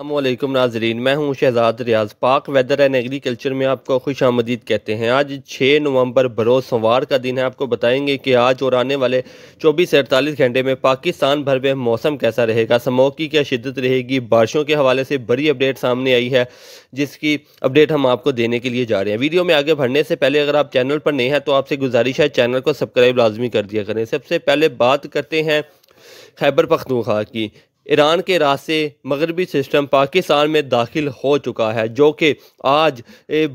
अल्लाम नाजरीन मैं हूं शहजाद रियाज पाक वेदर एंड एग्रीकल्चर में आपको खुश आमदीद कहते हैं आज 6 नवंबर बरोज सोमवार का दिन है आपको बताएंगे कि आज और आने वाले 24 से अड़तालीस घंटे में पाकिस्तान भर में मौसम कैसा रहेगा समोक की क्या शिदत रहेगी बारिशों के हवाले से बड़ी अपडेट सामने आई है जिसकी अपडेट हम आपको देने के लिए जा रहे हैं वीडियो में आगे बढ़ने से पहले अगर आप चैनल पर नए हैं तो आपसे गुजारिश है चैनल को सब्सक्राइब लाजमी कर दिया करें सबसे पहले बात करते हैं खैबर पख्तूखा की ईरान के रास्ते मगरबी सिस्टम पाकिस्तान में दाखिल हो चुका है जो कि आज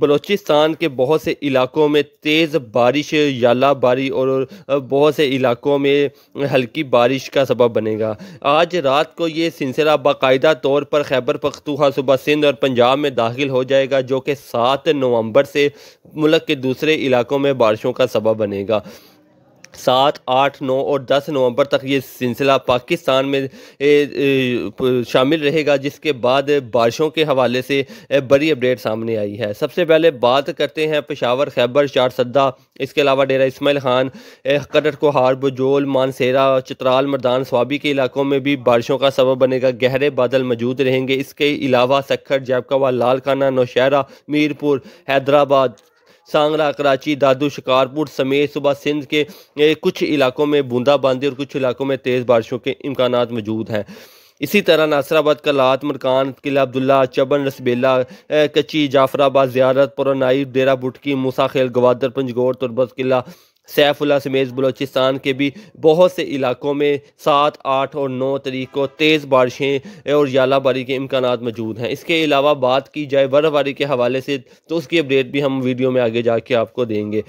बलूचिस्तान के बहुत से इलाकों में तेज़ बारिश याला बारी और बहुत से इलाकों में हल्की बारिश का सबब बनेगा आज रात को ये सिलसिला बाकायदा तौर पर खैबर पख्तूखा सुबह सिंध और पंजाब में दाखिल हो जाएगा जो कि सात नवंबर से मुल्क के दूसरे इलाकों में बारिशों का सबब बनेगा सात आठ नौ और दस नवंबर तक ये सिलसिला पाकिस्तान में ए, ए, शामिल रहेगा जिसके बाद बारिशों के हवाले से बड़ी अपडेट सामने आई है सबसे पहले बात करते हैं पेशावर खैबर चार सद्दा इसके अलावा डेरा इसमाइल खान को कोहार बजोल मानसेरा चित्राल मरदान स्वाबी के इलाकों में भी बारिशों का सबब बनेगा गहरे बादल मौजूद रहेंगे इसके अलावा सखर जैबकावा लालखाना नौशहरा मीरपुर हैदराबाद सांगला कराची दादू शिकारपुर समेत सुबह सिंध के कुछ इलाकों में बूंदाबांदी और कुछ इलाकों में तेज़ बारिशों के इम्कान मौजूद हैं इसी तरह नासराबाद कलात मरकान किला अब्दुल्ला चबन रसबेला कच्ची जाफराबाद ज्यारत पुरानाई डेरा बुटकी मूसा खेल गवादर पंजगोर तुरबस किला सैफुल्ला समेत बलूचिस्तान के भी बहुत से इलाकों में सात आठ और नौ तरीक को तेज़ बारिशें और यालाबारी के इम्कान मौजूद हैं इसके अलावा बात की जाए बर्फबारी के हवाले से तो उसकी अपडेट भी हम वीडियो में आगे जाके आपको देंगे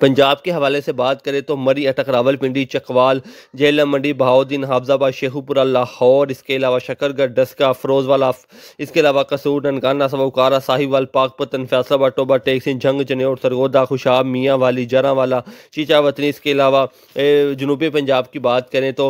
पंजाब के हवाले से बात करें तो मरी अटक रावलपिंडी चकवाल जेलम मंडी बहाउद्दीन हाफजाबाद शेखुपुरा लाहौर इसके अलावा शकरगढ़ डस्का फरोजवाला इसके अलावा कसूर ननकाना सबकारा साहिवाल पाकपतन फैसलाबाद टोबा टेक्सिन जंग और सरगोदा खुशाब मियाँ वाली वाला चीचा वतनी इसके अलावा जनूबी पंजाब की बात करें तो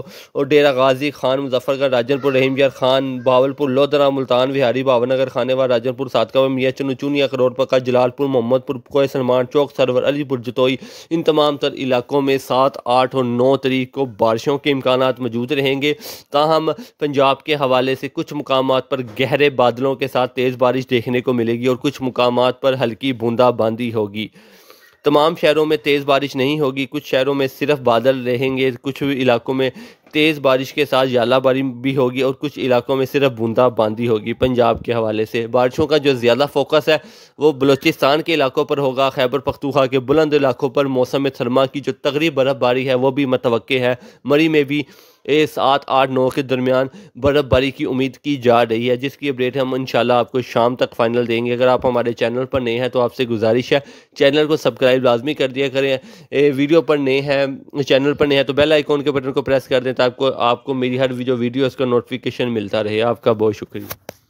डेरा गाजी खान मुजफ्फरगढ़ राजनपुर रहीमजर खान बावलपुर लोधरा मुल्तान विहारी भावनगर खानेवा राजनपुर सादकावा मियाँ चनूचूनिया करोड़पका जलालपुर मोहम्मदपुर कोय सलमान चौक सरवर अलीपुर जतोई हुई इन तमाम तर इलाकों में सात आठ और नौ तरीक को बारिशों के इम्कान मौजूद रहेंगे ताहम पंजाब के हवाले से कुछ मकाम पर गहरे बादलों के साथ तेज़ बारिश देखने को मिलेगी और कुछ मकाम पर हल्की बूंदाबांदी होगी तमाम शहरों में तेज़ बारिश नहीं होगी कुछ शहरों में सिर्फ बादल रहेंगे कुछ इलाकों में तेज़ बारिश के साथ यालाबारी भी होगी और कुछ इलाकों में सिर्फ बूंदाबांदी होगी पंजाब के हवाले से बारिशों का जो ज़्यादा फोकस है वो बलूचिस्तान के इलाकों पर होगा खैबर पख्तूखा के बुलंद इलाकों पर मौसम थरमा की जो तगड़ी बर्फ़बारी है वो भी मतवक़ है मरी में भी ए, सात आठ नौ के दरमियान बर्फ़बारी की उम्मीद की जा रही है जिसकी अपडेट हम इंशाल्लाह आपको शाम तक फाइनल देंगे अगर आप हमारे चैनल पर नए हैं तो आपसे गुजारिश है चैनल को सब्सक्राइब लाजमी कर दिया करें ए, वीडियो पर नए हैं चैनल पर नए हैं तो बेल आइकॉन के बटन को प्रेस कर दें तो आपको आपको मेरी हर जो वीडियो है उसका नोटिफिकेशन मिलता रहे आपका बहुत शुक्रिया